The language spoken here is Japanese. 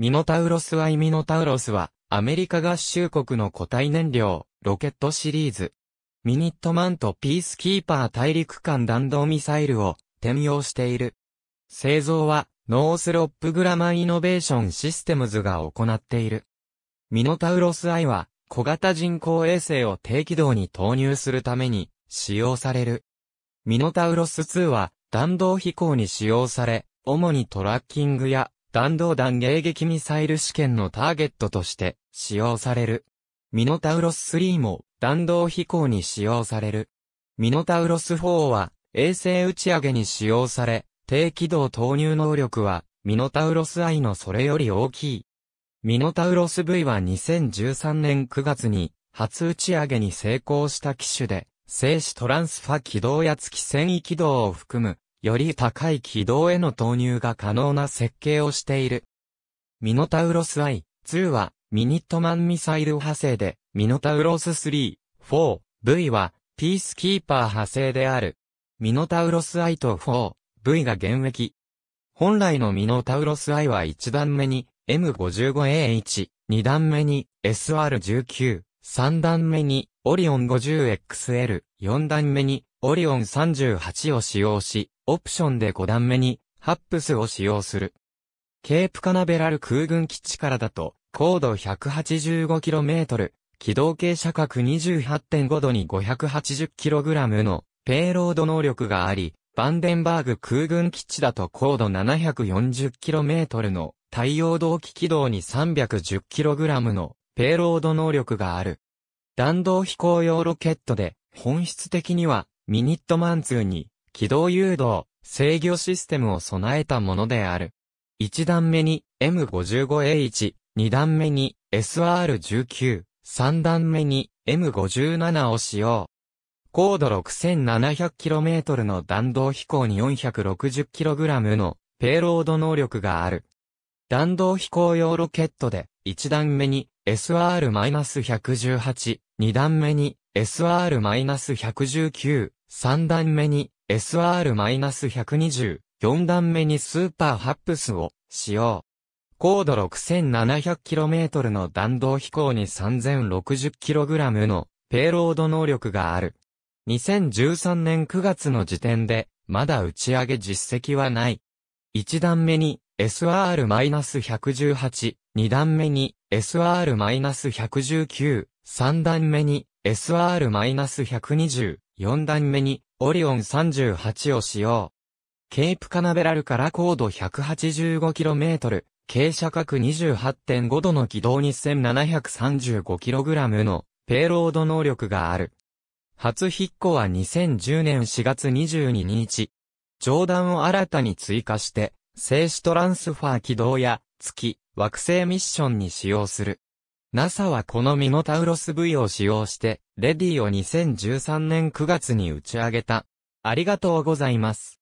ミノタウロスアイミノタウロスは、アメリカ合衆国の固体燃料、ロケットシリーズ。ミニットマンとピースキーパー大陸間弾道ミサイルを転用している。製造は、ノースロップグラマンイノベーションシステムズが行っている。ミノタウロスアイは、小型人工衛星を低軌道に投入するために使用される。ミノタウロス2は弾道飛行に使用され、主にトラッキングや弾道弾迎撃ミサイル試験のターゲットとして使用される。ミノタウロス3も弾道飛行に使用される。ミノタウロス4は衛星打ち上げに使用され、低軌道投入能力はミノタウロス I のそれより大きい。ミノタウロス V は2013年9月に初打ち上げに成功した機種で、静止トランスファ軌道や月繊維軌道を含むより高い軌道への投入が可能な設計をしている。ミノタウロス I-2 はミニットマンミサイル派生で、ミノタウロス3、4、V はピースキーパー派生である。ミノタウロス I と4、V が現役。本来のミノタウロス I は1段目に M55AH、2段目に SR19、3段目にオリオン 50XL、4段目にオリオン38を使用し、オプションで5段目に、ハップスを使用する。ケープカナベラル空軍基地からだと、高度 185km、軌道傾斜角28.5度に 580kg のペイロード能力があり、バンデンバーグ空軍基地だと高度 740km の太陽動機軌道に 310kg のペイロード能力がある。弾道飛行用ロケットで、本質的にはミニットマンツーに軌道誘導、制御システムを備えたものである。1段目に M55H、2段目に SR19、3段目に M57 を使用。高度 6700km の弾道飛行に 460kg のペイロード能力がある。弾道飛行用ロケットで1段目に SR-118、2段目に SR-119、3段目に SR-120、4段目にスーパーハップスを使用。高度 6700km の弾道飛行に 3060kg のペイロード能力がある。2013年9月の時点で、まだ打ち上げ実績はない。1段目に SR-118、2段目に SR-119、3段目に SR-120、4段目にオリオン38を使用。ケープカナベラルから高度 185km、傾斜角28.5度の軌道に 1735kg のペイロード能力がある。初引っ越は2010年4月22日。上段を新たに追加して、静止トランスファー軌道や月、惑星ミッションに使用する。NASA はこのミノタウロス V を使用して、レディを2013年9月に打ち上げた。ありがとうございます。